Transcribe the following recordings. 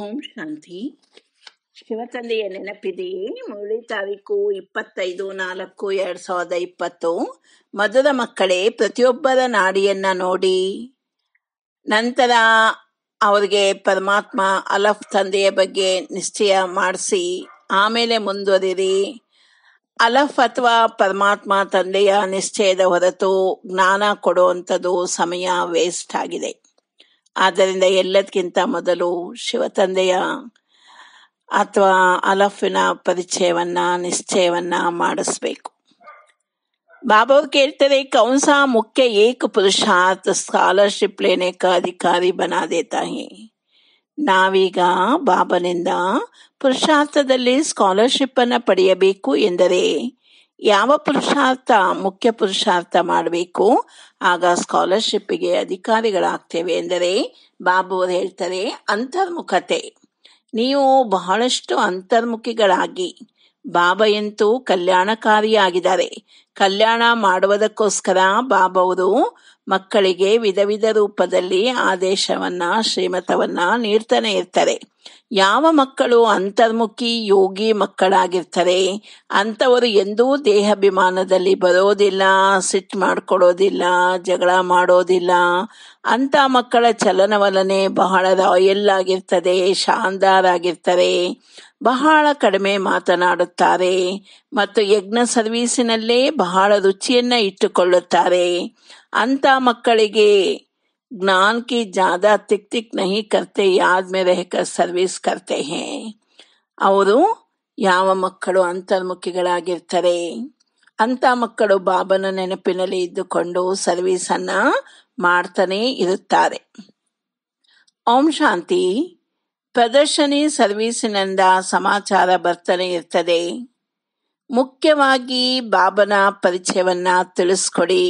ಓಂ ಶಾಂತಿ ಶಿವತಂದೆಯ ನೆನಪಿದೆಯೇ ಮೂರನೇ ತಾರೀಕು ಇಪ್ಪತ್ತೈದು ನಾಲ್ಕು ಎರಡ್ ಸಾವಿರದ ಇಪ್ಪತ್ತು ಮಧುರ ಮಕ್ಕಳೇ ಪ್ರತಿಯೊಬ್ಬರ ನಾಡಿಯನ್ನ ನೋಡಿ ನಂತರ ಅವ್ರಿಗೆ ಪರಮಾತ್ಮ ಅಲಫ್ ತಂದೆಯ ಬಗ್ಗೆ ನಿಶ್ಚಯ ಮಾಡಿಸಿ ಆಮೇಲೆ ಮುಂದುವರಿ ಅಲಫ್ ಅಥವಾ ಪರಮಾತ್ಮ ತಂದೆಯ ನಿಶ್ಚಯದ ಹೊರತು ಜ್ಞಾನ ಕೊಡುವಂಥದ್ದು ಸಮಯ ವೇಸ್ಟ್ ಆಗಿದೆ ಆದ್ದರಿಂದ ಎಲ್ಲದಕ್ಕಿಂತ ಮೊದಲು ಶಿವತಂದೆಯ ಅಥವಾ ಅಲಫಿನ ಪರಿಚಯವನ್ನ ನಿಶ್ಚಯವನ್ನ ಮಾಡಿಸ್ಬೇಕು ಬಾಬಾ ಕೇಳ್ತಾರೆ ಕೌನ್ಸ ಮುಖ್ಯ ಏಕ ಪುರುಷಾರ್ಥ ಸ್ಕಾಲರ್ಶಿಪ್ ಲೇನೇಕ ಅಧಿಕಾರಿ ಬನಾದೇ ತಾಯಿ ನಾವೀಗ ಬಾಬನಿಂದ ಪುರುಷಾರ್ಥದಲ್ಲಿ ಸ್ಕಾಲರ್ಶಿಪ್ ಅನ್ನ ಪಡೆಯಬೇಕು ಎಂದರೆ ಯಾವ ಪುರುಷಾರ್ಥ ಮುಖ್ಯ ಪುರುಷಾರ್ಥ ಮಾಡಬೇಕು ಆಗ ಗೆ ಅಧಿಕಾರಿಗಳಾಗ್ತೇವೆ ಎಂದರೆ ಬಾಬು ಹೇಳ್ತಾರೆ ಅಂತರ್ಮುಖತೆ ನೀವು ಬಹಳಷ್ಟು ಅಂತರ್ಮುಖಿಗಳಾಗಿ ಬಾಬಯಂತೂ ಕಲ್ಯಾಣಕಾರಿಯಾಗಿದ್ದಾರೆ ಕಲ್ಯಾಣ ಮಾಡುವುದಕ್ಕೋಸ್ಕರ ಬಾಬವರು ಮಕ್ಕಳಿಗೆ ವಿಧ ವಿಧ ರೂಪದಲ್ಲಿ ಆದೇಶವನ್ನ ಶ್ರೀಮತವನ್ನ ನೀಡ್ತಾನೆ ಇರ್ತಾರೆ ಯಾವ ಮಕ್ಕಳು ಅಂತರ್ಮುಖಿ ಯೋಗಿ ಮಕ್ಕಳಾಗಿರ್ತಾರೆ ಅಂಥವರು ಎಂದೂ ದೇಹಾಭಿಮಾನದಲ್ಲಿ ಬರೋದಿಲ್ಲ ಸಿಟ್ ಮಾಡ್ಕೊಡೋದಿಲ್ಲ ಜಗಳ ಮಾಡೋದಿಲ್ಲ ಅಂಥ ಮಕ್ಕಳ ಚಲನವಲನೆ ಬಹಳ ರಾಯಲ್ ಆಗಿರ್ತದೆ ಶಾನ್ದಾರ್ ಆಗಿರ್ತಾರೆ ಬಹಳ ಕಡಿಮೆ ಮಾತನಾಡುತ್ತಾರೆ ಮತ್ತು ಯಜ್ಞ ಸರ್ವೀಸಿನಲ್ಲೇ ಬಹಳ ರುಚಿಯನ್ನ ಇಟ್ಟುಕೊಳ್ಳುತ್ತಾರೆ ಅಂಥ ಮಕ್ಕಳಿಗೆ ಜ್ಞಾನ ಕಿ ಜಾದ ತಿಕ್ ತಿಕ್ ನಹಿ ಕರ್ತೆ ಯಾದ ಮೇ ಸರ್ವಿಸ್ ಕರ್ತೆ ಹೇ ಅವರು ಯಾವ ಮಕ್ಕಳು ಅಂತರ್ಮುಖಿಗಳಾಗಿರ್ತಾರೆ ಅಂತ ಮಕ್ಕಳು ಬಾಬನ ನೆನಪಿನಲ್ಲಿ ಇದ್ದುಕೊಂಡು ಸರ್ವಿಸ್ ಅನ್ನ ಮಾಡ್ತಾನೆ ಇರುತ್ತಾರೆ ಓಂ ಶಾಂತಿ ಪ್ರದರ್ಶನಿ ಸರ್ವೀಸಿನಿಂದ ಸಮಾಚಾರ ಬರ್ತಾನೆ ಇರ್ತದೆ ಮುಖ್ಯವಾಗಿ ಬಾಬನ ಪರಿಚಯವನ್ನ ತಿಳಿಸ್ಕೊಡಿ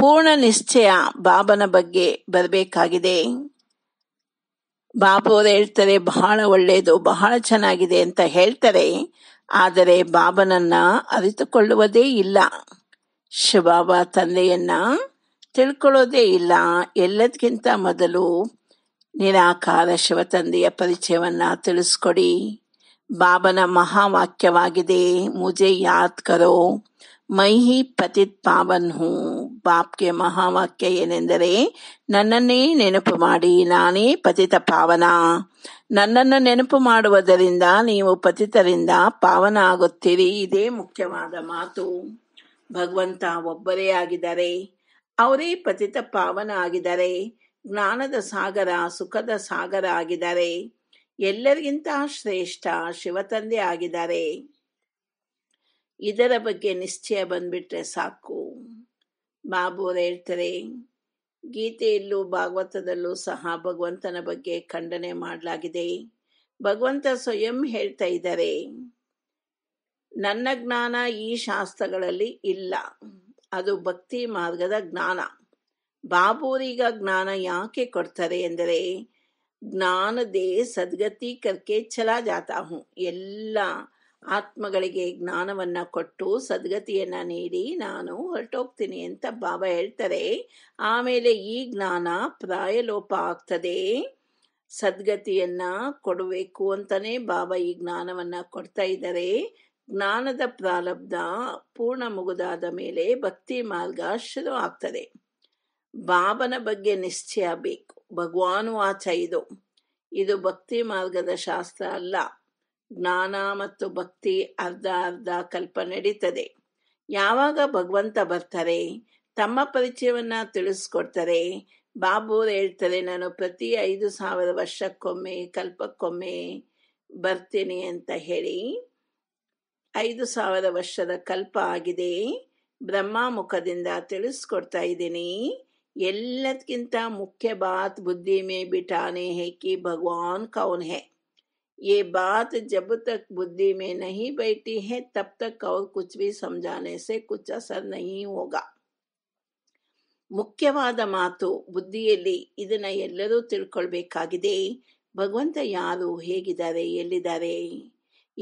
ಪೂರ್ಣ ನಿಶ್ಚಯ ಬಾಬನ ಬಗ್ಗೆ ಬರಬೇಕಾಗಿದೆ ಬಾಬು ಅವರು ಹೇಳ್ತಾರೆ ಬಹಳ ಒಳ್ಳೆಯದು ಬಹಳ ಚೆನ್ನಾಗಿದೆ ಅಂತ ಹೇಳ್ತಾರೆ ಆದರೆ ಬಾಬನನ್ನ ಅರಿತುಕೊಳ್ಳುವುದೇ ಇಲ್ಲ ಶಿವಬಾಬಾ ತಂದೆಯನ್ನ ತಿಳ್ಕೊಳ್ಳೋದೇ ಇಲ್ಲ ಎಲ್ಲದಕ್ಕಿಂತ ಮೊದಲು ನಿರಾಕಾರ ಶಿವತಂದೆಯ ಪರಿಚಯವನ್ನ ತಿಳಿಸ್ಕೊಡಿ ಬಾಬನ ಮಹಾವಾಕ್ಯವಾಗಿದೆ ಮುಜೆ ಯಾತ್ಕರೋ ಮೈ ಪತಿತ್ ಪಾವನ್ ಹೂ ಬಾಪ್ಗೆ ಮಹಾವಾಕ್ಯ ಏನೆಂದರೆ ನನ್ನನ್ನೇ ನೆನಪು ಮಾಡಿ ನಾನೇ ಪತಿತ ಪಾವನ ನನ್ನನ್ನು ನೆನಪು ಮಾಡುವುದರಿಂದ ನೀವು ಪತಿತರಿಂದ ಪಾವನ ಆಗುತ್ತೀರಿ ಇದೇ ಮುಖ್ಯವಾದ ಮಾತು ಭಗವಂತ ಒಬ್ಬರೇ ಆಗಿದ್ದಾರೆ ಅವರೇ ಪತಿತ ಪಾವನ ಆಗಿದ್ದಾರೆ ಜ್ಞಾನದ ಸಾಗರ ಸುಖದ ಸಾಗರ ಆಗಿದ್ದಾರೆ ಎಲ್ಲರಿಗಿಂತ ಶ್ರೇಷ್ಠ ಶಿವತಂದೆ ಆಗಿದ್ದಾರೆ ಇದರ ಬಗ್ಗೆ ನಿಶ್ಚಯ ಬಂದ್ಬಿಟ್ರೆ ಸಾಕು ಬಾಬೂರು ಹೇಳ್ತಾರೆ ಗೀತೆಯಲ್ಲೂ ಭಾಗವತದಲ್ಲೂ ಸಹ ಭಗವಂತನ ಬಗ್ಗೆ ಖಂಡನೆ ಮಾಡಲಾಗಿದೆ ಭಗವಂತ ಸ್ವಯಂ ಹೇಳ್ತಾ ಇದ್ದಾರೆ ನನ್ನ ಜ್ಞಾನ ಈ ಶಾಸ್ತ್ರಗಳಲ್ಲಿ ಇಲ್ಲ ಅದು ಭಕ್ತಿ ಮಾರ್ಗದ ಜ್ಞಾನ ಬಾಬೂರಿಗ ಜ್ಞಾನ ಯಾಕೆ ಕೊಡ್ತಾರೆ ಎಂದರೆ ಜ್ಞಾನದೇ ಸದ್ಗತಿ ಕರ್ಕೆ ಚಲಾ ಜಾತಾ ಎಲ್ಲ ಆತ್ಮಗಳಿಗೆ ಜ್ಞಾನವನ್ನ ಕೊಟ್ಟು ಸದ್ಗತಿಯನ್ನ ನೀಡಿ ನಾನು ಹೊರಟೋಗ್ತೀನಿ ಅಂತ ಬಾಬಾ ಹೇಳ್ತಾರೆ ಆಮೇಲೆ ಈ ಜ್ಞಾನ ಪ್ರಾಯಲೋಪ ಆಗ್ತದೆ ಸದ್ಗತಿಯನ್ನ ಕೊಡಬೇಕು ಅಂತಾನೆ ಬಾಬಾ ಈ ಜ್ಞಾನವನ್ನ ಕೊಡ್ತಾ ಇದ್ದಾರೆ ಜ್ಞಾನದ ಪ್ರಾರಬ್ಧ ಪೂರ್ಣ ಮುಗುದಾದ ಮೇಲೆ ಭಕ್ತಿ ಮಾರ್ಗ ಶುರು ಆಗ್ತದೆ ಬಾಬನ ಬಗ್ಗೆ ನಿಶ್ಚಯ ಬೇಕು ಭಗವಾನು ಆಚ ಇದು ಇದು ಭಕ್ತಿ ಮಾರ್ಗದ ಶಾಸ್ತ್ರ ಅಲ್ಲ ಜ್ಞಾನ ಮತ್ತು ಭಕ್ತಿ ಅರ್ಧ ಅರ್ಧ ಕಲ್ಪ ನಡೀತದೆ ಯಾವಾಗ ಭಗವಂತ ಬರ್ತಾರೆ ತಮ್ಮ ಪರಿಚಯವನ್ನ ತಿಳಿಸ್ಕೊಡ್ತಾರೆ ಬಾಬು ಹೇಳ್ತಾರೆ ನಾನು ಪ್ರತಿ ಐದು ಸಾವಿರ ವರ್ಷಕ್ಕೊಮ್ಮೆ ಕಲ್ಪಕ್ಕೊಮ್ಮೆ ಬರ್ತೀನಿ ಅಂತ ಹೇಳಿ ಐದು ಸಾವಿರ ವರ್ಷದ ಕಲ್ಪ ಆಗಿದೆ ಬ್ರಹ್ಮ ಮುಖದಿಂದ ತಿಳಿಸ್ಕೊಡ್ತಾ ಇದ್ದೀನಿ ಎಲ್ಲದಕ್ಕಿಂತ ಮುಖ್ಯ ಬಾತ್ ಬುದ್ಧಿ ಮೇ ಬಿಟಾನೆ ಹೇಕಿ ಭಗವಾನ್ ಕೌನ್ ಹೇ ये बात जब तक बुद्धि में नहीं बैठी है तब तक और कुछ भी समझाने से कुछ असर नहीं होगा ಮುಖ್ಯವಾದ ಮಾತು ಬುದ್ಧಿಯಲ್ಲಿ ಇದನ್ನ ಎಲ್ಲರೂ ತಿಳ್ಕೊಳ್ಬೇಕಾಗಿದೆ ಭಗವಂತ ಯಾರು ಹೇಗಿದ್ದಾರೆ ಎಲ್ಲಿದ್ದಾರೆ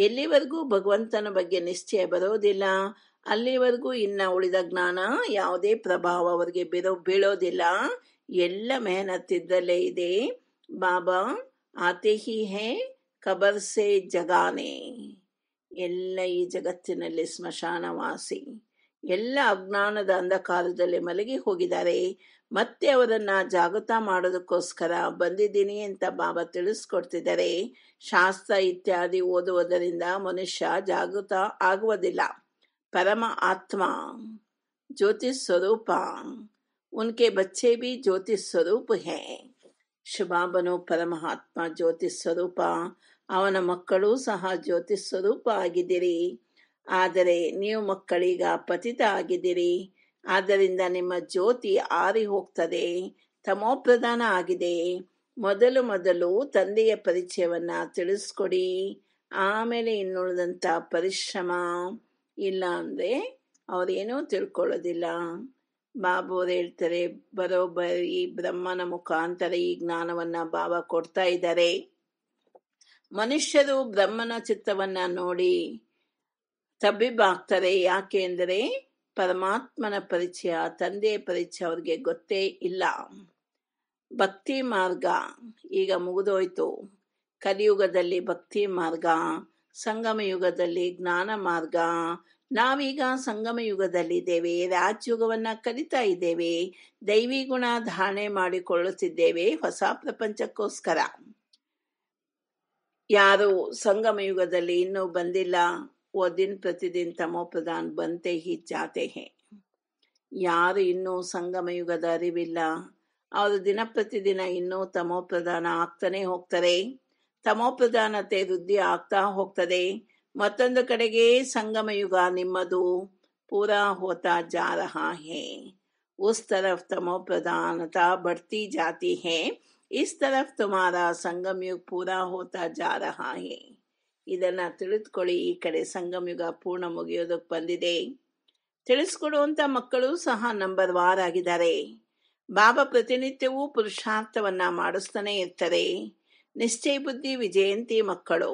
ಎಲ್ಲಿವರೆಗೂ ಭಗವಂತನ ಬಗ್ಗೆ ನಿಶ್ಚಯ ಬರೋದಿಲ್ಲ ಅಲ್ಲಿವರೆಗೂ ಇನ್ನ ಉಳಿದ ಜ್ಞಾನ ಯಾವುದೇ ಪ್ರಭಾವ ಅವರಿಗೆ ಬೀರೋ ಬೀಳೋದಿಲ್ಲ ಎಲ್ಲ ಮೆಹನತ್ತಿದ್ದಲ್ಲೇ ಇದೆ ಬಾಬಾ ಆತೆ ಹೇ ಕಬರ್ ಸೆ ಜಗಾನೆ ಎಲ್ಲ ಈ ಜಗತ್ತಿನಲ್ಲಿ ಸ್ಮಶಾನವಾಸಿ ಎಲ್ಲ ಅಜ್ಞಾನದ ಅಂಧಕಾರದಲ್ಲಿ ಮಲಗಿ ಹೋಗಿದ್ದಾರೆ ಮತ್ತೆ ಅವರನ್ನ ಜಾಗೃತ ಮಾಡೋದಕ್ಕೋಸ್ಕರ ಬಂದಿದ್ದೀನಿ ಅಂತ ಬಾಬಾ ತಿಳಿಸ್ಕೊಡ್ತಿದ್ದಾರೆ ಶಾಸ್ತ್ರ ಇತ್ಯಾದಿ ಓದುವುದರಿಂದ ಮನುಷ್ಯ ಜಾಗೃತ ಆಗುವುದಿಲ್ಲ ಪರಮ ಆತ್ಮ ಜ್ಯೋತಿಷ್ ಸ್ವರೂಪ ಉನ್ಕೆ ಬಚ್ಚೆ ಬಿ ज्योति ಸ್ವರೂಪ ಹೇ ಶುಭಾಬನು ಪರಮಾತ್ಮ ज्योति ಸ್ವರೂಪ ಅವನ ಮಕ್ಕಳು ಸಹ ಜ್ಯೋತಿ ಸ್ವರೂಪ ಆಗಿದ್ದೀರಿ ಆದರೆ ನೀವು ಮಕ್ಕಳೀಗ ಪತಿತ ಆಗಿದ್ದೀರಿ ಆದ್ದರಿಂದ ನಿಮ್ಮ ಜ್ಯೋತಿ ಆರಿ ಹೋಗ್ತದೆ ತಮೋಪ್ರಧಾನ ಆಗಿದೆ ಮೊದಲು ಮೊದಲು ತಂದೆಯ ಪರಿಚಯವನ್ನ ತಿಳಿಸ್ಕೊಡಿ ಆಮೇಲೆ ಇನ್ನುಳಿದಂಥ ಪರಿಶ್ರಮ ಇಲ್ಲ ಅಂದರೆ ಅವರೇನೂ ತಿಳ್ಕೊಳ್ಳೋದಿಲ್ಲ ಬಾಬು ಅವ್ರು ಹೇಳ್ತಾರೆ ಬರೋಬ್ಬರಿ ಬ್ರಹ್ಮನ ಮುಖಾಂತರ ಈ ಜ್ಞಾನವನ್ನ ಬಾಬಾ ಕೊಡ್ತಾ ಇದ್ದಾರೆ ಮನುಷ್ಯರು ಬ್ರಹ್ಮನ ಚಿತ್ತವನ್ನ ನೋಡಿ ತಬ್ಬಿಬ್ಬಾಗ್ತಾರೆ ಯಾಕೆ ಅಂದರೆ ಪರಮಾತ್ಮನ ಪರಿಚಯ ತಂದೆಯ ಪರಿಚಯ ಅವ್ರಿಗೆ ಗೊತ್ತೇ ಇಲ್ಲ ಭಕ್ತಿ ಮಾರ್ಗ ಈಗ ಮುಗಿದೋಯ್ತು ಕಲಿಯುಗದಲ್ಲಿ ಭಕ್ತಿ ಮಾರ್ಗ ಸಂಗಮ ಯುಗದಲ್ಲಿ ಜ್ಞಾನ ಮಾರ್ಗ ನಾವೀಗ ಸಂಗಮ ಯುಗದಲ್ಲಿದ್ದೇವೆ ರಾಜ್ಯುಗವನ್ನ ಕಲಿತಾ ಇದ್ದೇವೆ ದೈವಿ ಗುಣ ಧಾರಣೆ ಮಾಡಿಕೊಳ್ಳುತ್ತಿದ್ದೇವೆ ಹೊಸ ಪ್ರಪಂಚಕ್ಕೋಸ್ಕರ ಯಾರು ಸಂಗಮ ಯುಗದಲ್ಲಿ ಇನ್ನೂ ಬಂದಿಲ್ಲ ಓ ಪ್ರತಿದಿನ ತಮೋ ತಮೋಪ್ರಧಾನ್ ಬಂತೆ ಹಿ ಜಾತೆ ಹೇ ಯಾರು ಇನ್ನೂ ಸಂಗಮ ಯುಗದ ಅರಿವಿಲ್ಲ ಅವರು ದಿನ ಪ್ರತಿದಿನ ಇನ್ನೂ ತಮೋ ಪ್ರಧಾನ ಆಗ್ತಾನೆ ಹೋಗ್ತಾರೆ ತಮೋಪ್ರಧಾನತೆ ವೃದ್ಧಿ ಆಗ್ತಾ ಹೋಗ್ತದೆ ಮತ್ತೊಂದು ಕಡೆಗೆ ಸಂಗಮ ಯುಗ ನಿಮ್ಮದು ಪೂರಾ ಹೋತಾ ಜಾರಹ ಹೇ ಉಸ್ ತರಫ್ ತಮೋಪ್ರಧಾನತಾ ಬಡ್ತಿ ಜಾತಿ ಹೇ ಇಸ್ ತರಫ್ ತುಮಾರ ಸಂಗಮಯುಗ ಪೂರಾ ಹೋತ ಜಾರ ರಹಾ ಇದನ್ನ ತಿಳಿದುಕೊಳ್ಳಿ ಈ ಕಡೆ ಸಂಗಮಯುಗ ಪೂರ್ಣ ಮುಗಿಯೋದಕ್ಕೆ ಬಂದಿದೆ ತಿಳಿಸ್ಕೊಡುವಂತ ಮಕ್ಕಳು ಸಹ ನಂಬರ್ ವಾರ್ ಆಗಿದ್ದಾರೆ ಬಾಬಾ ಪ್ರತಿನಿತ್ಯವೂ ಪುರುಷಾರ್ಥವನ್ನ ಮಾಡಿಸ್ತಾನೆ ಇರ್ತಾರೆ ನಿಶ್ಚಯ ಬುದ್ಧಿ ವಿಜಯಂತಿ ಮಕ್ಕಳು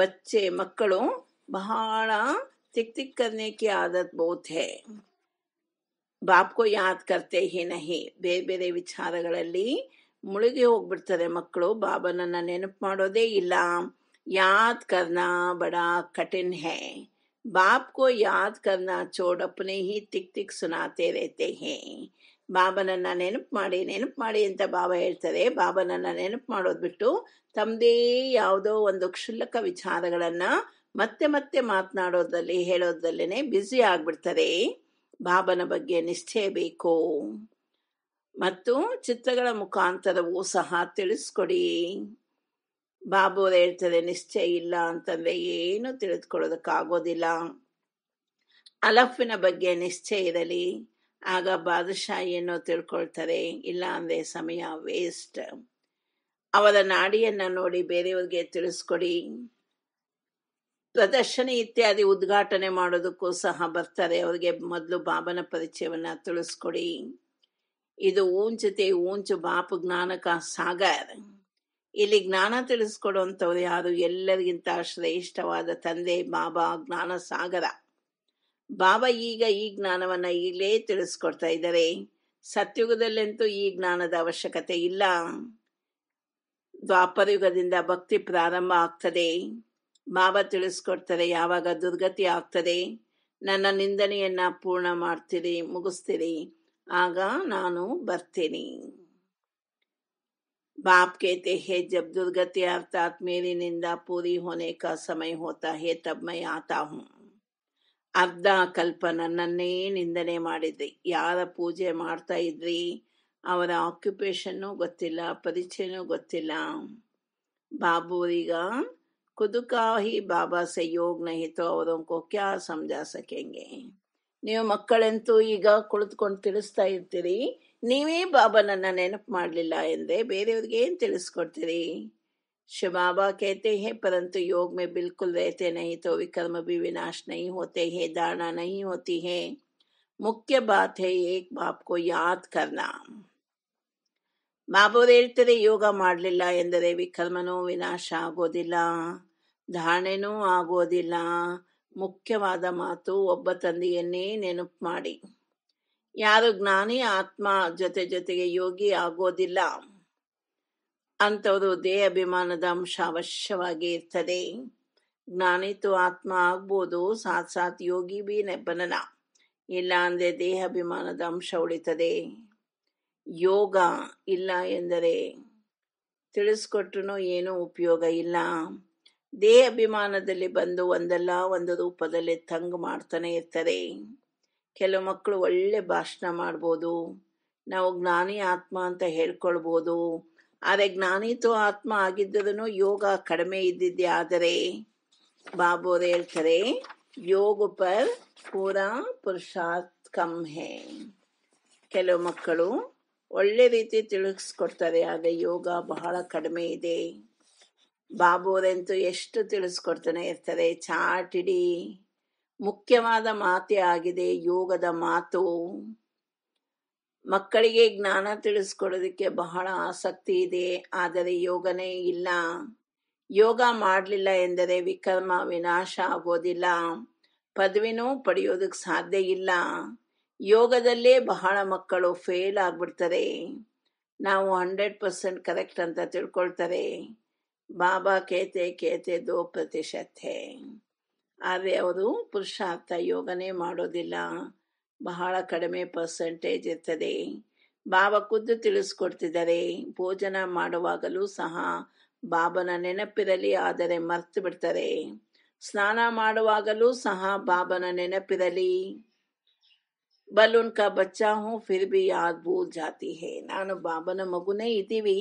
ಬಚ್ಚೆ ಮಕ್ಕಳು ಬಹಳ ತಿಕ್ ತಿಕ್ करने की आदत बहुत ಹೇ बाप करते ही ಬೇರೆ ಬೇರೆ ವಿಚಾರಗಳಲ್ಲಿ ಮುಳುಗಿ ಹೋಗ್ಬಿಡ್ತಾರೆ ಮಕ್ಕಳು ಬಾಬನನ್ನು ನೆನಪು ಮಾಡೋದೇ ಇಲ್ಲ ಯಾದ್ ಕರ್ನಾ ಬಡಾ ಕಠಿನ್ ಹೇ ಬಾಪ್ ಕೋ ಯಾದ್ ಕರ್ನಾ ಚೋಡ್ ತಿಕ್ ತಿಕ್ ಸುನಾತೆ ರೇತೆ ಹೇ ಬಾಬನನ್ನ ನೆನಪು ಮಾಡಿ ನೆನಪು ಮಾಡಿ ಅಂತ ಬಾಬಾ ಹೇಳ್ತಾರೆ ಬಾಬನನ್ನ ನೆನಪು ಮಾಡೋದು ಬಿಟ್ಟು ತಮ್ಮದೇ ಯಾವುದೋ ಒಂದು ಕ್ಷುಲ್ಲಕ ವಿಚಾರಗಳನ್ನ ಮತ್ತೆ ಮತ್ತೆ ಮಾತನಾಡೋದ್ರಲ್ಲಿ ಹೇಳೋದ್ರಲ್ಲೇ ಬ್ಯುಸಿ ಆಗ್ಬಿಡ್ತಾರೆ ಬಾಬನ ಬಗ್ಗೆ ನಿಶ್ಚಯ ಬೇಕು ಮತ್ತು ಚಿತ್ರಗಳ ಮುಖಾಂತರವೂ ಸಹ ತಿಳಿಸ್ಕೊಡಿ ಬಾಬು ಹೇಳ್ತಾರೆ ನಿಶ್ಚಯ ಇಲ್ಲ ಅಂತಂದ್ರೆ ಏನು ತಿಳಿದುಕೊಳ್ಳೋದಕ್ಕಾಗೋದಿಲ್ಲ ಅಲಫಿನ ಬಗ್ಗೆ ನಿಶ್ಚಯ ಇರಲಿ ಆಗ ಬಾದಶಾಹಿಯನ್ನು ತಿಳ್ಕೊಳ್ತಾರೆ ಇಲ್ಲ ಅಂದ್ರೆ ಸಮಯ ವೇಸ್ಟ್ ಅವರ ನಾಡಿಯನ್ನ ನೋಡಿ ಬೇರೆಯವ್ರಿಗೆ ತಿಳಿಸ್ಕೊಡಿ ಪ್ರದರ್ಶನ ಇತ್ಯಾದಿ ಉದ್ಘಾಟನೆ ಮಾಡೋದಕ್ಕೂ ಸಹ ಬರ್ತಾರೆ ಅವ್ರಿಗೆ ಮೊದಲು ಬಾಬನ ಪರಿಚಯವನ್ನ ತಿಳಿಸ್ಕೊಡಿ ಇದು ಊಂಚತೆ ಊಂಚು ಬಾಪು ಜ್ಞಾನಕ ಸಾಗರ್ ಇಲ್ಲಿ ಜ್ಞಾನ ತಿಳಿಸ್ಕೊಡುವಂಥವ್ರು ಯಾರು ಎಲ್ಲರಿಗಿಂತ ಶ್ರೇಷ್ಠವಾದ ತಂದೆ ಬಾಬಾ ಜ್ಞಾನ ಸಾಗರ ಬಾಬಾ ಈಗ ಈ ಜ್ಞಾನವನ್ನ ಇಲ್ಲೇ ತಿಳಿಸ್ಕೊಡ್ತಾ ಇದ್ದಾರೆ ಸತ್ಯುಗದಲ್ಲಂತೂ ಈ ಜ್ಞಾನದ ಅವಶ್ಯಕತೆ ಇಲ್ಲ ದ್ವಾಪರ ಯುಗದಿಂದ ಭಕ್ತಿ ಪ್ರಾರಂಭ ಆಗ್ತದೆ ಬಾಬಾ ತಿಳಿಸ್ಕೊಡ್ತಾರೆ ಯಾವಾಗ ದುರ್ಗತಿ ಆಗ್ತದೆ ನನ್ನ ನಿಂದನೆಯನ್ನ ಪೂರ್ಣ ಮಾಡ್ತೀರಿ ಮುಗಿಸ್ತೀರಿ ಆಗ ನಾನು ಬರ್ತೀನಿ बाप कहते हैं जब दुर्गति अर्थात मेरी निंदा पूरी होने का समय होता है तब मैं आता हूँ ಅರ್ಧ ಕಲ್ಪನ ನನ್ನೇ ನಿಂದನೆ ಮಾಡಿದ್ರಿ ಯಾರ ಪೂಜೆ ಮಾಡ್ತಾ ಇದ್ರಿ ಅವರ ಆಕ್ಯುಪೇಷನ್ನು ಗೊತ್ತಿಲ್ಲ ಪರಿಚಯನೂ ಗೊತ್ತಿಲ್ಲ ಬಾಬೂರಿಗ ಕುದುಕಾ ಹಿ ಬಾಬಾ ಸೆ ಯೋಗ್ ನಹಿತೋ ಅವರೊಂಕೋ ಕ್ಯಾ ಸಮಜಾ ಸಕೆಂಗೆ ನೀವು ಮಕ್ಕಳಂತೂ ಈಗ ಕುಳಿತುಕೊಂಡು ತಿಳಿಸ್ತಾ ಇರ್ತೀರಿ ನೀವೇ ಬಾಬನನ್ನ ನೆನಪು ಮಾಡಲಿಲ್ಲ ಎಂದರೆ ಬೇರೆಯವ್ರಿಗೆ ಏನು ತಿಳಿಸ್ಕೊಡ್ತೀರಿ ಶಿವಾಬಾ ಬಾಬಾ कहते ಹೇ परंतु योग में बिल्कुल रहते नहीं तो ಬಿ भी विनाश नहीं होते ಹೇ धारणा नहीं होती ಮುಖ್ಯ ಬಾತ್ ಹೇ ಏಕ್ ಬಾಪ್ ಕೋ ಯಾದ್ ಕರ್ನಾ ಬಾಬವ್ರು ಹೇಳ್ತಾರೆ ಯೋಗ ಮಾಡಲಿಲ್ಲ ಎಂದರೆ ವಿಕರ್ಮನೂ ವಿನಾಶ ಆಗೋದಿಲ್ಲ ಧಾರಣೆನೂ ಆಗೋದಿಲ್ಲ ಮುಖ್ಯವಾದ ಮಾತು ಒಬ್ಬ ತಂದೆಯನ್ನೇ ನೆನಪು ಮಾಡಿ ಯಾರು ಜ್ಞಾನಿ ಆತ್ಮ ಜೊತೆ ಜೊತೆಗೆ ಯೋಗಿ ಆಗೋದಿಲ್ಲ ಅಂಥವರು ಅಭಿಮಾನದ ಅಂಶ ಅವಶ್ಯವಾಗಿ ಇರ್ತದೆ ಜ್ಞಾನಿತು ಆತ್ಮ ಆಗ್ಬೋದು ಸಾತ್ ಸಾತ್ ಯೋಗಿ ಬಿ ನೆಬ್ಬನನ ಇಲ್ಲ ಅಂದರೆ ಅಭಿಮಾನದ ಅಂಶ ಉಳಿತದೆ ಯೋಗ ಇಲ್ಲ ಎಂದರೆ ತಿಳಿಸ್ಕೊಟ್ರು ಏನೂ ಉಪಯೋಗ ಇಲ್ಲ ಅಭಿಮಾನದಲ್ಲಿ ಬಂದು ಒಂದಲ್ಲ ಒಂದು ರೂಪದಲ್ಲಿ ತಂಗ್ ಮಾಡ್ತಾನೆ ಇರ್ತಾರೆ ಕೆಲವು ಮಕ್ಕಳು ಒಳ್ಳೆ ಭಾಷಣ ಮಾಡ್ಬೋದು ನಾವು ಜ್ಞಾನಿ ಆತ್ಮ ಅಂತ ಹೇಳ್ಕೊಳ್ಬೋದು ಆದರೆ ಜ್ಞಾನಿತು ಆತ್ಮ ಆಗಿದ್ದದನ್ನು ಯೋಗ ಕಡಿಮೆ ಇದ್ದಿದ್ದೆ ಆದರೆ ಬಾಬು ಅವ್ರು ಹೇಳ್ತಾರೆ ಯೋಗ ಪರ್ ಪೂರ ಪುರುಷಾತ್ ಕಮ್ ಹೇ ಕೆಲವು ಮಕ್ಕಳು ಒಳ್ಳೆ ರೀತಿ ತಿಳಿಸ್ಕೊಡ್ತಾರೆ ಆದರೆ ಯೋಗ ಬಹಳ ಕಡಿಮೆ ಇದೆ ಬಾಬುದಂತೂ ಎಷ್ಟು ತಿಳಿಸ್ಕೊಡ್ತಾನೆ ಇರ್ತದೆ ಚಾಟಿಡಿ ಮುಖ್ಯವಾದ ಮಾತೇ ಆಗಿದೆ ಯೋಗದ ಮಾತು ಮಕ್ಕಳಿಗೆ ಜ್ಞಾನ ತಿಳಿಸ್ಕೊಡೋದಕ್ಕೆ ಬಹಳ ಆಸಕ್ತಿ ಇದೆ ಆದರೆ ಯೋಗನೇ ಇಲ್ಲ ಯೋಗ ಮಾಡಲಿಲ್ಲ ಎಂದರೆ ವಿಕ್ರಮ ವಿನಾಶ ಆಗೋದಿಲ್ಲ ಪದವಿನೂ ಪಡೆಯೋದಕ್ಕೆ ಸಾಧ್ಯ ಇಲ್ಲ ಯೋಗದಲ್ಲೇ ಬಹಳ ಮಕ್ಕಳು ಫೇಲ್ ಆಗ್ಬಿಡ್ತಾರೆ ನಾವು ಹಂಡ್ರೆಡ್ ಪರ್ಸೆಂಟ್ ಕರೆಕ್ಟ್ ಅಂತ ತಿಳ್ಕೊಳ್ತಾರೆ ಬಾಬಾ ಕೇತೆ ಕೇತೆ ದೋ ಪ್ರತಿಶತ್ ಹೇ ಆದರೆ ಅವರು ಪುರುಷಾರ್ಥ ಯೋಗನೇ ಮಾಡೋದಿಲ್ಲ ಬಹಳ ಕಡಿಮೆ ಪರ್ಸೆಂಟೇಜ್ ಇರ್ತದೆ ಬಾಬಾ ಖುದ್ದು ತಿಳಿಸ್ಕೊಡ್ತಿದ್ದಾರೆ ಭೋಜನ ಮಾಡುವಾಗಲೂ ಸಹ ಬಾಬನ ನೆನಪಿರಲಿ ಆದರೆ ಮರ್ತು ಬಿಡ್ತಾರೆ ಸ್ನಾನ ಮಾಡುವಾಗಲೂ ಸಹ ಬಾಬನ ನೆನಪಿರಲಿ ಬಲೂನ್ ಕಾ ಬಚ್ಚಾ ಹೂ ಫಿರ್ ಬಿ ಯಾದ್ ಭೂಲ್ ಜಾತಿ ಹೇ ನಾನು ಬಾಬನ ಮಗುನೇ ಇದ್ದೀವಿ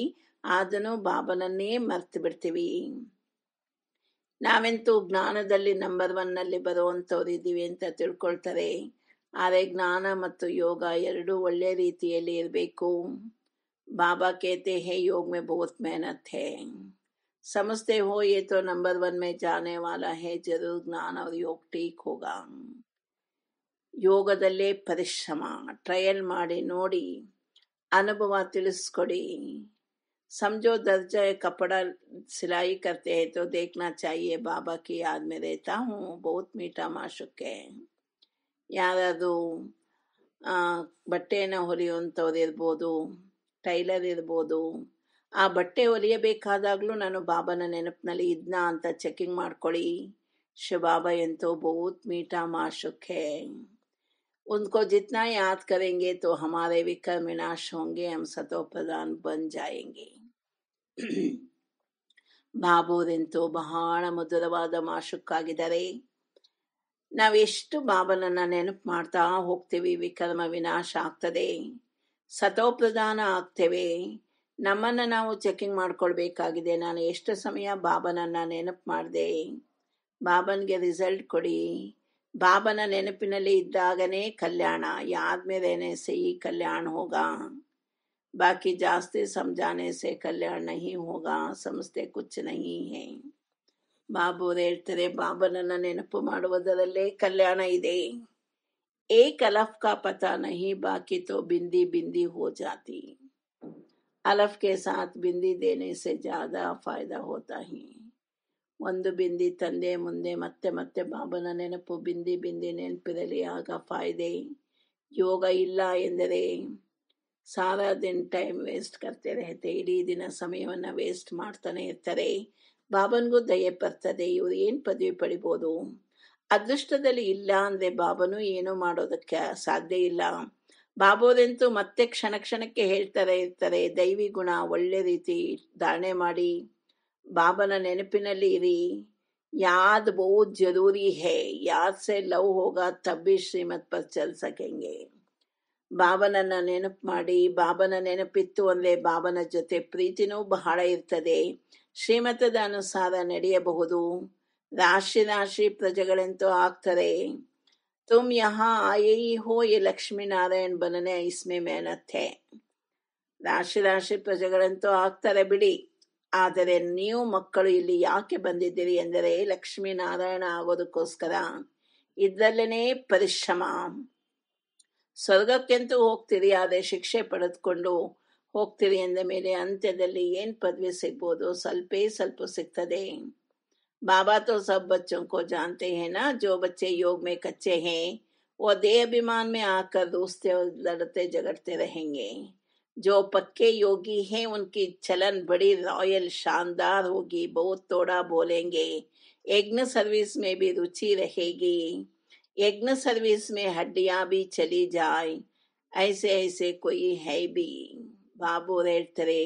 ಆದನು ಬಾಬನನ್ನೇ ಮರ್ತು ಬಿಡ್ತೀವಿ ನಾವೆಂತೂ ಜ್ಞಾನದಲ್ಲಿ ನಂಬರ್ ಒನ್ನಲ್ಲಿ ಇದ್ದೀವಿ ಅಂತ ತಿಳ್ಕೊಳ್ತಾರೆ ಆದರೆ ಜ್ಞಾನ ಮತ್ತು ಯೋಗ ಎರಡೂ ಒಳ್ಳೆ ರೀತಿಯಲ್ಲಿ ಇರಬೇಕು ಬಾಬಾ ಕೇತೆ ಹೇ ಯೋಗ ಮೇ ಬಹುತ್ ಮೆಹನತ್ ಹೇ ಸಮಸ್ತೆ ಹೋ ಯೇ ತೋ ನಂಬರ್ ಒನ್ ಮೇ ಜಾನೆ ವಾಲ ಹೇ ಜರೂರ್ ಜ್ಞಾನ ಅವ್ರ ಯೋಗ ಟೀಕ್ ಹೋಗ ಯೋಗದಲ್ಲೇ ಪರಿಶ್ರಮ ಟ್ರಯಲ್ ಮಾಡಿ ನೋಡಿ ಅನುಭವ ತಿಳಿಸ್ಕೊಡಿ समझो दर्जा कपड़ा सिलाई करते हैं तो देखना चाहिए बाबा की याद में रहता हूँ बहुत मीठा माशुक है ಯಾರಾದರೂ ಬಟ್ಟೆಯನ್ನು ಹೊಲಿಯುವಂಥವ್ರು ಇರ್ಬೋದು ಟೈಲರ್ ಇರ್ಬೋದು ಆ ಬಟ್ಟೆ ಹೊಲಿಯಬೇಕಾದಾಗಲೂ ನಾನು ಬಾಬನ ನೆನಪಿನಲ್ಲಿ ಇದನ್ನ ಅಂತ ಚೆಕಿಂಗ್ ಮಾಡ್ಕೊಳ್ಳಿ शिव बाबा इन तो बहुत मीठा माशुक है उनको जितना याद करेंगे तो हमारे भी कर्मिनाश होंगे हम सतो प्रधान बन जाएंगे ಬಾಬೋದೆಂತೋ ಬಹಳ ಮಧುರವಾದ ಮಾಶುಕ್ಕಾಗಿದ್ದಾರೆ ನಾವೆಷ್ಟು ಬಾಬನನ್ನ ನೆನಪು ಮಾಡ್ತಾ ಹೋಗ್ತೀವಿ ವಿಕ್ರಮ ವಿನಾಶ ಆಗ್ತದೆ ಸತೋಪ್ರಧಾನ ಆಗ್ತೇವೆ ನಮ್ಮನ್ನು ನಾವು ಚೆಕಿಂಗ್ ಮಾಡ್ಕೊಳ್ಬೇಕಾಗಿದೆ ನಾನು ಎಷ್ಟು ಸಮಯ ಬಾಬನನ್ನ ನೆನಪು ಮಾಡಿದೆ ಬಾಬನಿಗೆ ರಿಸಲ್ಟ್ ಕೊಡಿ ಬಾಬನ ನೆನಪಿನಲ್ಲಿ ಇದ್ದಾಗನೇ ಕಲ್ಯಾಣ ಯಾದ್ಮೇಲೆ ಸಿಹಿ ಕಲ್ಯಾಣ ಹೋಗ बाकी जास्ते समझाने से कल्याण नहीं होगा समझते कुछ नहीं है ಬಾಬೂರು ಹೇಳ್ತಾರೆ ಬಾಬನನ್ನ ನೆನಪು ಮಾಡುವುದರಲ್ಲೇ ಕಲ್ಯಾಣ ಇದೆ एक अलफ का पता नहीं बाकी तो बिंदी बिंदी हो जाती अलफ के साथ बिंदी देने से ज्यादा फायदा होता है ಒಂದು ಬಿಂದಿ ತಂದೆ ಮುಂದೆ ಮತ್ತೆ ಮತ್ತೆ ಬಾಬನ ನೆನಪು ಬಿಂದಿ ಬಿಂದಿ ನೆನಪಿರಲಿ ಆಗ ಫಾಯ್ದೆ ಯೋಗ ಇಲ್ಲ ಎಂದರೆ ಸಾರಾ ದಿನ ಟೈಮ್ ವೇಸ್ಟ್ करते रहते ಇಡೀ ದಿನ ಸಮಯವನ್ನು ವೇಸ್ಟ್ ಮಾಡ್ತಾನೆ ಇರ್ತಾರೆ ಬಾಬನ್ಗೂ ದಯೆ ಬರ್ತದೆ ಇವರು ಏನು ಪದವಿ ಪಡಿಬೋದು ಅದೃಷ್ಟದಲ್ಲಿ ಇಲ್ಲ ಅಂದರೆ ಬಾಬನು ಏನೂ ಮಾಡೋದಕ್ಕೆ ಸಾಧ್ಯ ಇಲ್ಲ ಬಾಬೋದಂತೂ ಮತ್ತೆ ಕ್ಷಣ ಕ್ಷಣಕ್ಕೆ ಹೇಳ್ತಾರೆ ಇರ್ತಾರೆ ದೈವಿ ಗುಣ ಒಳ್ಳೆ ರೀತಿ ಧಾರಣೆ ಮಾಡಿ ಬಾಬನ ನೆನಪಿನಲ್ಲಿ ಇರಿ ಯಾದ್ ಬಹು ಜರೂರಿ ಹೇ ಯಾದ್ ಸೆ ಲವ್ ಹೋಗ ತಬ್ಬಿ ಶ್ರೀಮತ್ ಪರ್ ಚಲ್ಸಕೆಂಗೆ ಬಾಬನನ್ನ ನೆನಪು ಮಾಡಿ ಬಾಬನ ನೆನಪಿತ್ತು ಅಂದರೆ ಬಾಬನ ಜೊತೆ ಪ್ರೀತಿನೂ ಬಹಳ ಇರ್ತದೆ ಶ್ರೀಮತದ ಅನುಸಾರ ನಡೆಯಬಹುದು ರಾಶಿ ರಾಶಿ ಪ್ರಜೆಗಳೆಂತೂ ಆಗ್ತಾರೆ ತುಮ್ ಯಹಾ ಆಯೇ ಹೋ ಲಕ್ಷ್ಮೀ ಲಕ್ಷ್ಮೀನಾರಾಯಣ್ ಬನನೆ ಐಸ್ಮೆ ಮೇನತ್ತೆ ರಾಶಿ ರಾಶಿ ಪ್ರಜೆಗಳಂತೂ ಆಗ್ತಾರೆ ಬಿಡಿ ಆದರೆ ನೀವು ಮಕ್ಕಳು ಇಲ್ಲಿ ಯಾಕೆ ಬಂದಿದ್ದೀರಿ ಎಂದರೆ ಲಕ್ಷ್ಮೀನಾರಾಯಣ ಆಗೋದಕ್ಕೋಸ್ಕರ ಇದರಲ್ಲೇ ಪರಿಶ್ರಮ स्वर्ग के ಆದರೆ ಶಿಕ್ಷೆ ಪಡೆದುಕೊಂಡು ಹೋಗ್ತೀರಿ ಎಂದ ಮೇಲೆ ಅಂತ್ಯದಲ್ಲಿ ಏನು ಪದವಿ ಸಿಗ್ಬೋದು ಸ್ವಲ್ಪೇ बाबा तो सब बच्चों को जानते हैं ना जो बच्चे योग में कच्चे हैं वो देह अभिमान में आकर दोस्ते और लड़ते झगड़ते रहेंगे जो पक्के योगी हैं उनकी चलन बड़ी रॉयल शानदार होगी बहुत थोड़ा बोलेंगे यज्ञ सर्विस में भी रुचि रहेगी ಯಜ್ಞ ಸರ್ವೀಸ್ ಮೇ ಹಡ್ಡಿಯಾ ಬಿ चली ಜಾಯ್ ಐಸೆ ಐಸೆ कोई ಹೈ ಬಿ ಬಾಬು ಹೇಳ್ತಾರೆ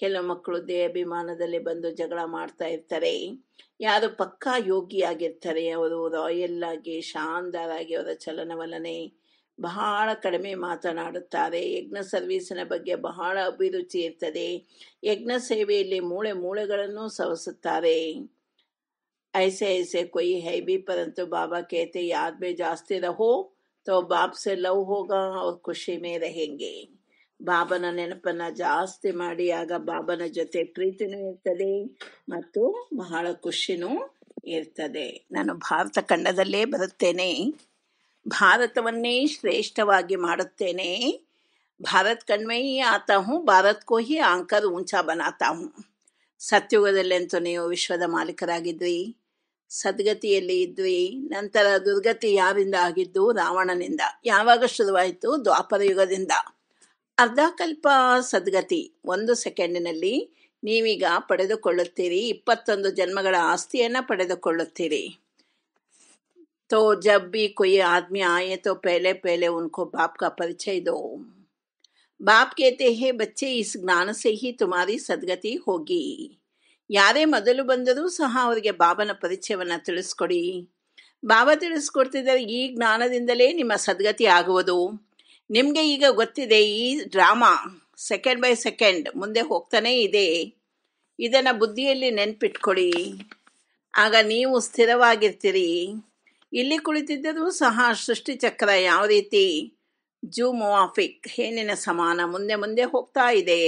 ಕೆಲವು ಮಕ್ಕಳು ಅಭಿಮಾನದಲ್ಲಿ ಬಂದು ಜಗಳ ಮಾಡ್ತಾ ಇರ್ತಾರೆ ಯಾರು ಪಕ್ಕಾ ಯೋಗಿಯಾಗಿರ್ತಾರೆ ಅವರು ರಾಯಲ್ ಆಗಿ ಶಾನ್ದಾರ್ ಅವರ ಚಲನವಲನೆ ಬಹಳ ಕಡಿಮೆ ಮಾತನಾಡುತ್ತಾರೆ ಯಜ್ಞ ಸರ್ವೀಸಿನ ಬಗ್ಗೆ ಬಹಳ ಅಭಿರುಚಿ ಇರ್ತದೆ ಯಜ್ಞ ಸೇವೆಯಲ್ಲಿ ಮೂಳೆ ಮೂಳೆಗಳನ್ನು ಸವಸುತ್ತಾರೆ ಐಸೆ ಐಸೆ कोई है भी परंतु बाबा कहते याद में जाते रहो तो बाप ಲವ್ ಹೋಗ और ಖುಷಿ में रहेंगे ಬಾಬನ ನೆನಪನ್ನ ಜಾಸ್ತಿ ಮಾಡಿ ಆಗ ಬಾಬನ ಜೊತೆ ಪ್ರೀತಿನೂ ಇರ್ತದೆ ಮತ್ತು ಬಹಳ ಖುಷಿನೂ ಇರ್ತದೆ ನಾನು ಭಾರತ ಖಂಡದಲ್ಲೇ ಬರುತ್ತೇನೆ ಭಾರತವನ್ನೇ ಶ್ರೇಷ್ಠವಾಗಿ ಮಾಡುತ್ತೇನೆ ಭಾರತ್ ಖಂಡ में ಹೂ ಭಾರತ್ हूँ ಆಂಕರ್ को ही आंकर ऊंचा ನೀವು ವಿಶ್ವದ ಮಾಲೀಕರಾಗಿದ್ರಿ ಸದ್ಗತಿಯಲ್ಲಿ ಇದ್ವಿ ನಂತರ ದುರ್ಗತಿ ಯಾರಿಂದ ಆಗಿದ್ದು ರಾವಣನಿಂದ ಯಾವಾಗ ಶುರುವಾಯಿತು ದ್ವಾಪರ ಯುಗದಿಂದ ಅರ್ಧಕಲ್ಪ ಸದ್ಗತಿ ಒಂದು ಸೆಕೆಂಡಿನಲ್ಲಿ ನೀವೀಗ ಪಡೆದುಕೊಳ್ಳುತ್ತೀರಿ ಇಪ್ಪತ್ತೊಂದು ಜನ್ಮಗಳ ಆಸ್ತಿಯನ್ನು ಪಡೆದುಕೊಳ್ಳುತ್ತೀರಿ ತೋ जब भी कोई आदमी आए तो ಪೇಲೆ पहले उनको बाप का परिचय दो बाप कहते हैं बच्चे इस ज्ञान से ही तुम्हारी ಯಾರೇ ಮೊದಲು ಬಂದರೂ ಸಹ ಅವರಿಗೆ ಬಾಬನ ಪರಿಚಯವನ್ನು ತಿಳಿಸ್ಕೊಡಿ ಬಾಬಾ ತಿಳಿಸ್ಕೊಡ್ತಿದ್ದಾರೆ ಈ ಜ್ಞಾನದಿಂದಲೇ ನಿಮ್ಮ ಸದ್ಗತಿ ಆಗುವುದು ನಿಮಗೆ ಈಗ ಗೊತ್ತಿದೆ ಈ ಡ್ರಾಮಾ ಸೆಕೆಂಡ್ ಬೈ ಸೆಕೆಂಡ್ ಮುಂದೆ ಹೋಗ್ತಾನೇ ಇದೆ ಇದನ್ನು ಬುದ್ಧಿಯಲ್ಲಿ ನೆನ್ಪಿಟ್ಕೊಳ್ಳಿ ಆಗ ನೀವು ಸ್ಥಿರವಾಗಿರ್ತೀರಿ ಇಲ್ಲಿ ಕುಳಿತಿದ್ದರೂ ಸಹ ಸೃಷ್ಟಿಚಕ್ರ ಯಾವ ರೀತಿ ಜೂಮೋಫಿಕ್ ಏನಿನ ಸಮಾನ ಮುಂದೆ ಮುಂದೆ ಹೋಗ್ತಾ ಇದೆ